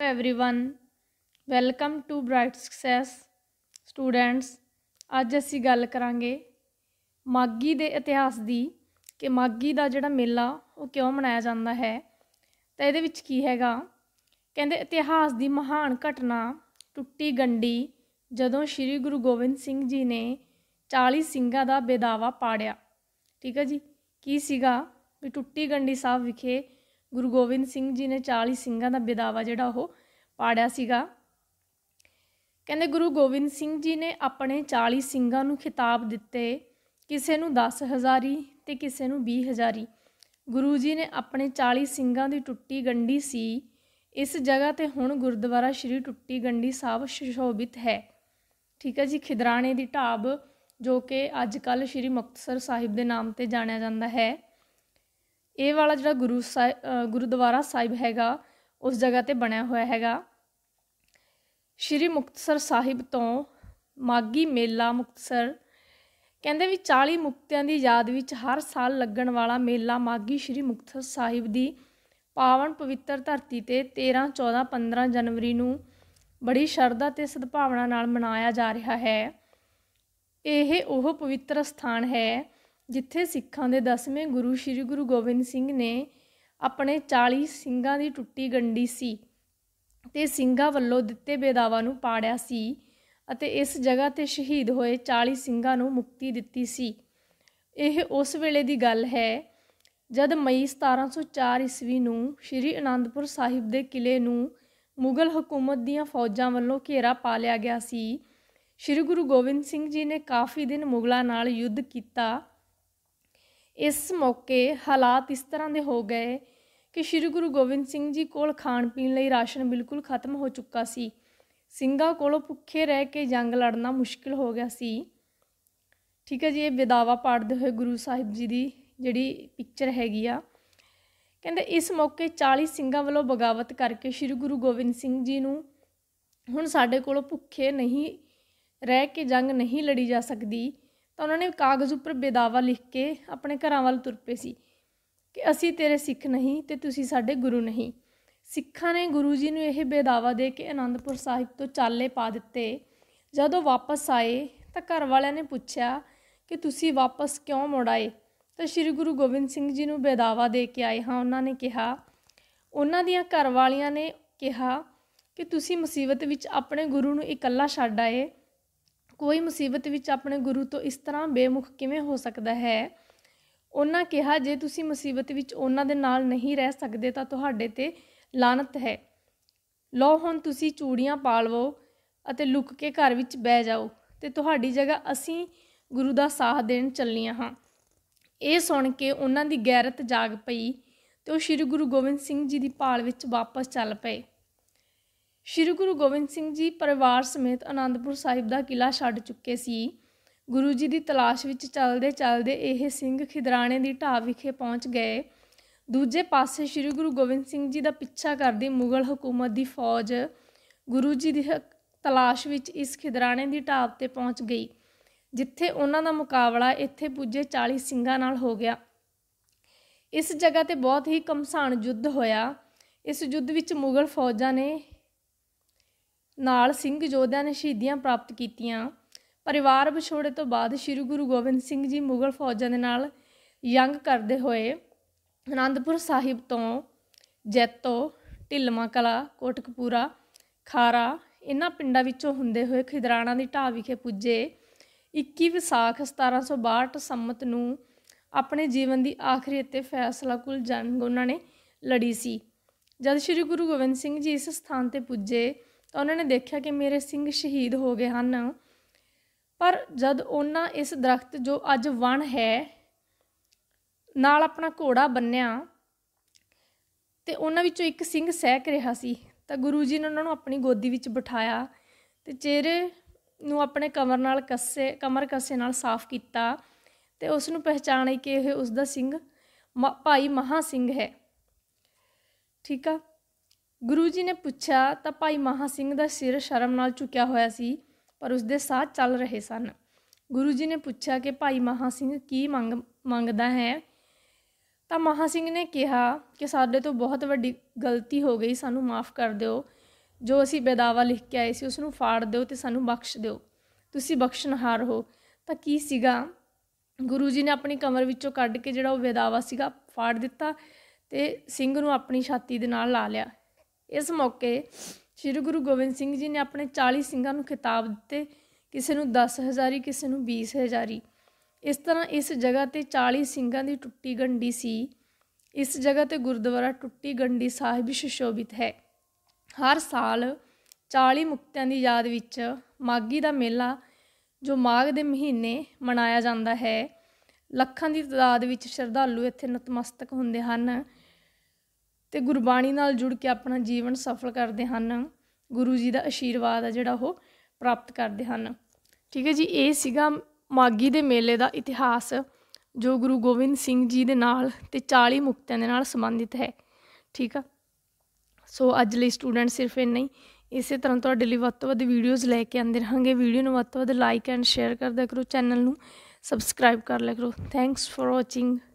Hello everyone welcome to bright success students ਅੱਜ ਅਸੀਂ ਗੱਲ ਕਰਾਂਗੇ ਮਾਗੀ ਦੇ ਇਤਿਹਾਸ ਦੀ ਕਿ ਮਾਗੀ ਦਾ ਜਿਹੜਾ ਮੇਲਾ ਉਹ ਕਿਉਂ ਮਨਾਇਆ ਜਾਂਦਾ ਹੈ ਤਾਂ ਇਹਦੇ ਵਿੱਚ ਕੀ ਹੈਗਾ ਕਹਿੰਦੇ ਇਤਿਹਾਸ ਦੀ ਮਹਾਨ ਘਟਨਾ ਟੁੱਟੀ ਗੰਡੀ ਜਦੋਂ ਸ੍ਰੀ ਗੁਰੂ ਗੋਬਿੰਦ ਸਿੰਘ ਜੀ ਨੇ 40 ਸਿੰਘਾਂ ਦਾ ਬੇਦਾਵਾ ਪਾੜਿਆ ਠੀਕ ਹੈ ਜੀ ਕੀ ਸੀਗਾ ਵੀ ਟੁੱਟੀ ਗੰਡੀ ਸਾਹਿਬ ਵਿਖੇ ਗੁਰੂ ਗੋਬਿੰਦ ਸਿੰਘ ਜੀ ਨੇ 40 ਸਿੰਘਾਂ ਦਾ ਬਿਦਾਵਾ ਜਿਹੜਾ ਉਹ ਪਾੜਿਆ ਸੀਗਾ ਕਹਿੰਦੇ ਗੁਰੂ ਗੋਬਿੰਦ ਸਿੰਘ ਜੀ ਨੇ ਆਪਣੇ 40 ਸਿੰਘਾਂ ਨੂੰ ਖਿਤਾਬ ਦਿੱਤੇ ਕਿਸੇ ਨੂੰ 10 ਹਜ਼ਾਰੀ ਤੇ ਕਿਸੇ ਨੂੰ 20 ਹਜ਼ਾਰੀ ਗੁਰੂ ਜੀ ਨੇ ਆਪਣੇ 40 ਸਿੰਘਾਂ ਦੀ ਟੁੱਟੀ ਗੰਢੀ ਸੀ ਇਸ ਜਗ੍ਹਾ ਤੇ ਹੁਣ ਗੁਰਦੁਆਰਾ ਸ਼੍ਰੀ ਟੁੱਟੀ ਗੰਢੀ ਸਾਹਿਬ ਸ਼ੋਭਿਤ ਹੈ ਠੀਕ ਹੈ ਜੀ ਖਿਦਰਾਣੇ ਦੀ ਢਾਬ ਜੋ ਕਿ ਅੱਜ ਕੱਲ ਸ਼੍ਰੀ ਮੁਕਤਸਰ ਸਾਹਿਬ ਦੇ ਨਾਮ ਤੇ ਜਾਣਿਆ ਜਾਂਦਾ ਹੈ ਇਹ ਵਾਲਾ ਜਿਹੜਾ ਗੁਰੂ ਸਾਹਿਬ ਗੁਰਦੁਆਰਾ ਸਾਹਿਬ ਹੈਗਾ ਉਸ ਜਗ੍ਹਾ ਤੇ ਬਣਿਆ ਹੋਇਆ ਹੈਗਾ ਸ਼੍ਰੀ ਮੁਕਤਸਰ ਸਾਹਿਬ ਤੋਂ ਮਾਗੀ ਮੇਲਾ ਮੁਕਤਸਰ ਕਹਿੰਦੇ ਵੀ 40 ਮੁਕਤਿਆਂ ਦੀ ਯਾਦ ਵਿੱਚ ਹਰ ਸਾਲ ਲੱਗਣ ਵਾਲਾ ਮੇਲਾ ਮਾਗੀ ਸ਼੍ਰੀ ਮੁਕਤਸਰ ਸਾਹਿਬ ਦੀ ਪਾਵਨ ਪਵਿੱਤਰ ਧਰਤੀ ਤੇ 13 14 15 ਜਨਵਰੀ ਨੂੰ ਬੜੀ ਸ਼ਰਧਾ ਤੇ ਸਦਭਾਵਨਾ ਨਾਲ ਮਨਾਇਆ ਜਾ ਰਿਹਾ ਹੈ ਇਹ ਉਹ ਪਵਿੱਤਰ ਸਥਾਨ ਹੈ ਜਿੱਥੇ ਸਿੱਖਾਂ ਦੇ 10ਵੇਂ ਗੁਰੂ ਸ੍ਰੀ ਗੁਰੂ ਗੋਬਿੰਦ ਸਿੰਘ ਨੇ ਆਪਣੇ 40 ਸਿੰਘਾਂ ਦੀ ਟੁੱਟੀ ਗੰਢੀ ਸੀ ਤੇ ਸਿੰਘਾਂ ਵੱਲੋਂ ਦਿੱਤੇ ਬੇਦਾਵਾ ਨੂੰ ਪਾੜਿਆ ਸੀ ਅਤੇ ਇਸ ਜਗ੍ਹਾ ਤੇ ਸ਼ਹੀਦ ਹੋਏ 40 ਸਿੰਘਾਂ ਨੂੰ ਮੁਕਤੀ ਦਿੱਤੀ ਸੀ ਇਹ ਉਸ ਵੇਲੇ ਦੀ ਗੱਲ ਹੈ ਜਦ ਮਈ 1704 ਈਸਵੀ ਨੂੰ ਸ਼੍ਰੀ ਅਨੰਦਪੁਰ ਸਾਹਿਬ ਦੇ ਕਿਲੇ ਨੂੰ ਮੁਗਲ ਹਕੂਮਤ ਦੀਆਂ ਫੌਜਾਂ ਵੱਲੋਂ ਘੇਰਾ ਪਾ ਲਿਆ ਗਿਆ ਸੀ ਸ਼੍ਰੀ ਗੁਰੂ ਗੋਬਿੰਦ ਸਿੰਘ ਜੀ ਨੇ ਕਾਫੀ ਦਿਨ ਮੁਗਲਾਂ ਨਾਲ ਯੁੱਧ ਕੀਤਾ ਇਸ ਮੌਕੇ ਹਾਲਾਤ ਇਸ ਤਰ੍ਹਾਂ ਦੇ ਹੋ ਗਏ ਕਿ ਸ੍ਰੀ ਗੁਰੂ ਗੋਬਿੰਦ ਸਿੰਘ ਜੀ ਕੋਲ ਖਾਣ ਪੀਣ ਲਈ ਰਾਸ਼ਨ ਬਿਲਕੁਲ ਖਤਮ ਹੋ ਚੁੱਕਾ ਸੀ ਸਿੰਘਾਂ ਕੋਲੋਂ ਭੁੱਖੇ ਰਹਿ ਕੇ ਜੰਗ ਲੜਨਾ ਮੁਸ਼ਕਿਲ ਹੋ ਗਿਆ ਸੀ ਠੀਕ ਹੈ ਜੀ ਇਹ ਵਿਦਾਵਾ ਪਾੜਦੇ ਹੋਏ ਗੁਰੂ ਸਾਹਿਬ ਜੀ ਦੀ ਜਿਹੜੀ ਪਿਕਚਰ ਹੈਗੀ ਆ ਕਹਿੰਦੇ ਇਸ ਮੌਕੇ 40 ਸਿੰਘਾਂ ਵੱਲੋਂ ਬਗਾਵਤ ਕਰਕੇ ਸ੍ਰੀ ਗੁਰੂ ਗੋਬਿੰਦ ਸਿੰਘ ਜੀ ਨੂੰ ਹੁਣ ਸਾਡੇ ਕੋਲੋਂ ਭੁੱਖੇ ਨਹੀਂ ਰਹਿ ਕੇ ਜੰਗ ਨਹੀਂ ਲੜੀ ਜਾ ਸਕਦੀ ਤਾਂ ਉਹਨਾਂ ਨੇ ਕਾਗਜ਼ ਉੱਪਰ ਬੇਦਾਵਾ ਲਿਖ ਕੇ ਆਪਣੇ ਘਰਾਂ ਵੱਲ ਤੁਰ ਪਏ ਸੀ ਕਿ ਅਸੀਂ ਤੇਰੇ ਸਿੱਖ ਨਹੀਂ ਤੇ ਤੁਸੀਂ ਸਾਡੇ ਗੁਰੂ ਨਹੀਂ ਸਿੱਖਾਂ ਨੇ ਗੁਰੂ ਜੀ ਨੂੰ ਇਹ ਬੇਦਾਵਾ ਦੇ ਕੇ ਅਨੰਦਪੁਰ ਸਾਹਿਬ ਤੋਂ ਚਾਲੇ ਪਾ ਦਿੱਤੇ ਜਦੋਂ ਵਾਪਸ ਆਏ ਤਾਂ ਘਰ ਵਾਲਿਆਂ ਨੇ ਪੁੱਛਿਆ ਕਿ ਤੁਸੀਂ ਵਾਪਸ ਕਿਉਂ ਮੁੜ ਆਏ ਤਾਂ ਸ੍ਰੀ ਗੁਰੂ ਗੋਬਿੰਦ ਸਿੰਘ ਜੀ ਨੂੰ ਬੇਦਾਵਾ ਦੇ ਕੇ ਆਏ ਹਾਂ ਉਹਨਾਂ ਨੇ ਕਿਹਾ ਉਹਨਾਂ ਦੀਆਂ ਘਰ ਵਾਲੀਆਂ ਨੇ ਕਿਹਾ ਕਿ ਤੁਸੀਂ ਮੁਸੀਬਤ ਵਿੱਚ ਆਪਣੇ ਗੁਰੂ ਨੂੰ ਇਕੱਲਾ ਛੱਡ ਆਏ ਕੋਈ ਮੁਸੀਬਤ ਵਿੱਚ ਆਪਣੇ ਗੁਰੂ ਤੋਂ ਇਸ ਤਰ੍ਹਾਂ ਬੇਮੁਖ ਕਿਵੇਂ ਹੋ ਸਕਦਾ ਹੈ ਉਹਨਾਂ ਕਿਹਾ ਜੇ ਤੁਸੀਂ ਮੁਸੀਬਤ ਵਿੱਚ ਉਹਨਾਂ ਦੇ ਨਾਲ ਨਹੀਂ ਰਹਿ ਸਕਦੇ ਤਾਂ ਤੁਹਾਡੇ ਤੇ ਲਾਨਤ ਹੈ ਲੋ ਹੁਣ ਤੁਸੀਂ ਚੂੜੀਆਂ ਪਾ ਲਵੋ ਅਤੇ ਲੁਕ ਕੇ ਘਰ ਵਿੱਚ ਬਹਿ ਜਾਓ ਤੇ ਤੁਹਾਡੀ ਜਗ੍ਹਾ ਅਸੀਂ ਗੁਰੂ ਦਾ ਸਾਥ ਦੇਣ ਚੱਲੀਆਂ ਹਾਂ ਇਹ ਸੁਣ ਕੇ ਉਹਨਾਂ ਦੀ ਗੈਰਤ ਜਾਗ ਪਈ ਤੇ ਉਹ ਸ੍ਰੀ ਗੁਰੂ ਗੋਬਿੰਦ ਸਿੰਘ ਜੀ ਦੀ ਪਾਲ ਵਿੱਚ ਵਾਪਸ ਚੱਲ ਪਏ ਸ਼੍ਰੀ ਗੁਰੂ ਗੋਬਿੰਦ ਸਿੰਘ ਜੀ ਪਰਿਵਾਰ ਸਮੇਤ ਆਨੰਦਪੁਰ ਸਾਹਿਬ ਦਾ ਕਿਲਾ ਛੱਡ ਚੁੱਕੇ ਸੀ ਗੁਰੂ ਜੀ ਦੀ ਤਲਾਸ਼ ਵਿੱਚ ਚੱਲਦੇ ਚੱਲਦੇ ਇਹ ਸਿੰਘ ਖਿਦਰਾਣੇ ਦੀ ਢਾਬ ਵਿਖੇ ਪਹੁੰਚ ਗਏ ਦੂਜੇ ਪਾਸੇ ਸ਼੍ਰੀ ਗੁਰੂ ਗੋਬਿੰਦ ਸਿੰਘ ਜੀ ਦਾ ਪਿੱਛਾ ਕਰਦੀ ਮੁਗਲ ਹਕੂਮਤ ਦੀ ਫੌਜ ਗੁਰੂ ਜੀ ਦੀ ਤਲਾਸ਼ ਵਿੱਚ ਇਸ ਖਿਦਰਾਣੇ ਦੀ ਢਾਬ ਤੇ ਪਹੁੰਚ ਗਈ ਜਿੱਥੇ ਉਹਨਾਂ ਦਾ ਮੁਕਾਬਲਾ ਇੱਥੇ ਪੁੱਜੇ 40 ਸਿੰਘਾਂ ਨਾਲ ਹੋ ਗਿਆ ਇਸ ਜਗ੍ਹਾ ਤੇ ਬਹੁਤ ਹੀ ਕਮਸਾਨ ਯੁੱਧ ਹੋਇਆ ਇਸ ਯੁੱਧ ਵਿੱਚ ਮੁਗਲ ਫੌਜਾਂ ਨੇ ਨਾਲ ਸਿੰਘ ਜੋਧਿਆਂ ਨੇ ਸ਼ਹੀਦੀਆਂ ਪ੍ਰਾਪਤ ਕੀਤੀਆਂ ਪਰਿਵਾਰ ਵਿਛੋੜੇ ਤੋਂ ਬਾਅਦ ਸ੍ਰੀ ਗੁਰੂ ਗੋਬਿੰਦ ਸਿੰਘ ਜੀ ਮੁਗਲ ਫੌਜਾਂ ਦੇ ਨਾਲ ਜੰਗ ਕਰਦੇ ਹੋਏ ਅਨੰਦਪੁਰ ਸਾਹਿਬ ਤੋਂ ਜੈਤੋ ਢਿਲਮਾ ਕਲਾ ਕੋਟਕਪੂਰਾ ਖਾਰਾ ਇਹਨਾਂ ਪਿੰਡਾਂ ਵਿੱਚੋਂ ਹੁੰਦੇ ਹੋਏ ਖਿਦਰਾਣਾ ਦੀ ਢਾਹ ਵਿਖੇ ਪੁੱਜੇ 21 ਵਿਸਾਖ 1762 ਸੰਮਤ ਨੂੰ ਆਪਣੇ ਜੀਵਨ ਦੀ ਆਖਰੀ ਅਤੇ ਫੈਸਲਾ ਕੁਲ ਜੰਗ ਉਹਨਾਂ ਨੇ ਲੜੀ ਸੀ ਜਦ ਸ੍ਰੀ ਗੁਰੂ ਗੋਬਿੰਦ ਸਿੰਘ ਜੀ ਇਸ ਸਥਾਨ ਤੇ ਪੁੱਜੇ ਤਾਂ ਉਹਨਾਂ ਨੇ ਦੇਖਿਆ ਕਿ ਮੇਰੇ ਸਿੰਘ ਸ਼ਹੀਦ ਹੋ ਗਏ ਹਨ ਪਰ ਜਦ ਉਹਨਾਂ ਇਸ ਦਰਖਤ ਜੋ ਅੱਜ ਵਣ ਹੈ ਨਾਲ ਆਪਣਾ ਘੋੜਾ ਬੰਨਿਆ ਤੇ ਉਹਨਾਂ ਵਿੱਚੋਂ ਇੱਕ ਸਿੰਘ ਸਹਿਕ ਰਿਹਾ ਸੀ ਤਾਂ ਗੁਰੂ ਜੀ ਨੇ ਉਹਨਾਂ ਨੂੰ ਆਪਣੀ ਗੋਦੀ ਵਿੱਚ ਬਿਠਾਇਆ ਤੇ ਚਿਹਰੇ ਨੂੰ ਆਪਣੇ ਕਮਰ ਨਾਲ ਕੱਸੇ ਕਮਰ ਕੱਸੇ ਨਾਲ ਸਾਫ਼ ਕੀਤਾ ਤੇ ਉਸ ਨੂੰ ਪਹਿਚਾਣੇ ਕਿ ਇਹ ਉਸ ਦਾ ਸਿੰਘ ਭਾਈ ਮਹਾ ਸਿੰਘ ਹੈ ਠੀਕ ਆ ਗੁਰੂ ਜੀ ਨੇ ਪੁੱਛਿਆ ਤਾਂ ਭਾਈ ਮਹਾ ਸਿੰਘ ਦਾ ਸਿਰ ਸ਼ਰਮ ਨਾਲ ਝੁਕਿਆ ਹੋਇਆ ਸੀ ਪਰ ਉਸ ਦੇ ਸਾਹ ਚੱਲ ਰਹੇ ਸਨ ਗੁਰੂ ਜੀ ਨੇ ਪੁੱਛਿਆ ਕਿ ਭਾਈ ਮਹਾ ਸਿੰਘ ਕੀ ਮੰਗ ਮੰਗਦਾ ਹੈ ਤਾਂ ਮਹਾ ਸਿੰਘ ਨੇ ਕਿਹਾ ਕਿ ਸਾਡੇ ਤੋਂ ਬਹੁਤ ਵੱਡੀ ਗਲਤੀ ਹੋ ਗਈ ਸਾਨੂੰ ਮਾਫ ਕਰ ਦਿਓ ਜੋ ਅਸੀਂ ਬੇਦਾਵਾ ਲਿਖ ਕੇ ਆਏ ਸੀ ਉਸ ਨੂੰ ਫਾੜ ਦਿਓ ਤੇ ਸਾਨੂੰ ਬਖਸ਼ ਦਿਓ ਤੁਸੀਂ ਬਖਸ਼ਣਹਾਰ ਹੋ ਤਾਂ ਕੀ ਸੀਗਾ ਗੁਰੂ ਜੀ ਨੇ ਆਪਣੀ ਕਮਰ ਵਿੱਚੋਂ ਕੱਢ ਕੇ ਜਿਹੜਾ ਉਹ ਬੇਦਾਵਾ ਸੀਗਾ ਫਾੜ ਦਿੱਤਾ ਤੇ ਸਿੰਘ ਨੂੰ ਆਪਣੀ ਛਾਤੀ ਦੇ ਨਾਲ ਲਾ ਲਿਆ ਇਸ ਮੌਕੇ ਸ੍ਰੀ ਗੁਰੂ ਗੋਬਿੰਦ ਸਿੰਘ ਜੀ ਨੇ ਆਪਣੇ 40 ਸਿੰਘਾਂ ਨੂੰ ਖਿਤਾਬ ਦਿੱਤੇ ਕਿਸੇ ਨੂੰ 10 ਹਜ਼ਾਰੀ ਕਿਸੇ ਨੂੰ 20 ਹਜ਼ਾਰੀ ਇਸ ਤਰ੍ਹਾਂ ਇਸ ਜਗ੍ਹਾ ਤੇ 40 ਸਿੰਘਾਂ ਦੀ ਟੁੱਟੀ ਗੰਢੀ ਸੀ ਇਸ ਜਗ੍ਹਾ ਤੇ ਗੁਰਦੁਆਰਾ ਟੁੱਟੀ ਗੰਢੀ ਸਾਹਿਬ ਸ਼ਿਸ਼ੋਭਿਤ ਹੈ ਹਰ ਸਾਲ 40 ਮੁਕਤਿਆਂ ਦੀ ਯਾਦ ਵਿੱਚ ਮਾਗੀ ਦਾ ਮੇਲਾ ਜੋ ਮਾਘ ਦੇ ਮਹੀਨੇ ਮਨਾਇਆ ਜਾਂਦਾ ਹੈ ਲੱਖਾਂ ਦੀ ਤਦਾਦ ਵਿੱਚ ਸ਼ਰਧਾਲੂ ਇੱਥੇ ਨਤਮਸਤਕ ਹੁੰਦੇ ਹਨ ਤੇ ਗੁਰਬਾਣੀ ਨਾਲ ਜੁੜ ਕੇ ਆਪਣਾ ਜੀਵਨ ਸਫਲ ਕਰਦੇ ਹਨ ਗੁਰੂ ਜੀ ਦਾ ਆਸ਼ੀਰਵਾਦ ਆ ਜਿਹੜਾ ਉਹ ਪ੍ਰਾਪਤ ਕਰਦੇ ਹਨ ਠੀਕ ਹੈ ਜੀ ਇਹ ਸੀਗਾ ਮਾਗੀ ਦੇ ਮੇਲੇ ਦਾ ਇਤਿਹਾਸ ਜੋ ਗੁਰੂ ਗੋਬਿੰਦ ਸਿੰਘ ਜੀ ਦੇ ਨਾਲ ਤੇ 40 ਮੁਕਤਿਆਂ ਦੇ ਨਾਲ ਸੰਬੰਧਿਤ ਹੈ ਠੀਕ ਆ ਸੋ ਅੱਜ ਲਈ ਸਟੂਡੈਂਟ ਸਿਰਫ ਇੰਨਾ ਹੀ ਇਸੇ ਤਰ੍ਹਾਂ ਤੁਹਾਡੇ ਲਈ ਵੱਧ ਤੋਂ ਵੱਧ ਵੀਡੀਓਜ਼ ਲੈ ਕੇ ਆਂਦੇ ਰਹਾਂਗੇ ਵੀਡੀਓ ਨੂੰ ਵੱਧ ਤੋਂ ਵੱਧ ਲਾਈਕ ਐਂਡ ਸ਼ੇਅਰ ਕਰਦੇ ਕਰੋ ਚੈਨਲ ਨੂੰ ਸਬਸਕ੍ਰਾਈਬ ਕਰ ਲਿਆ ਕਰੋ ਥੈਂਕਸ ਫॉर ਵਾਚਿੰਗ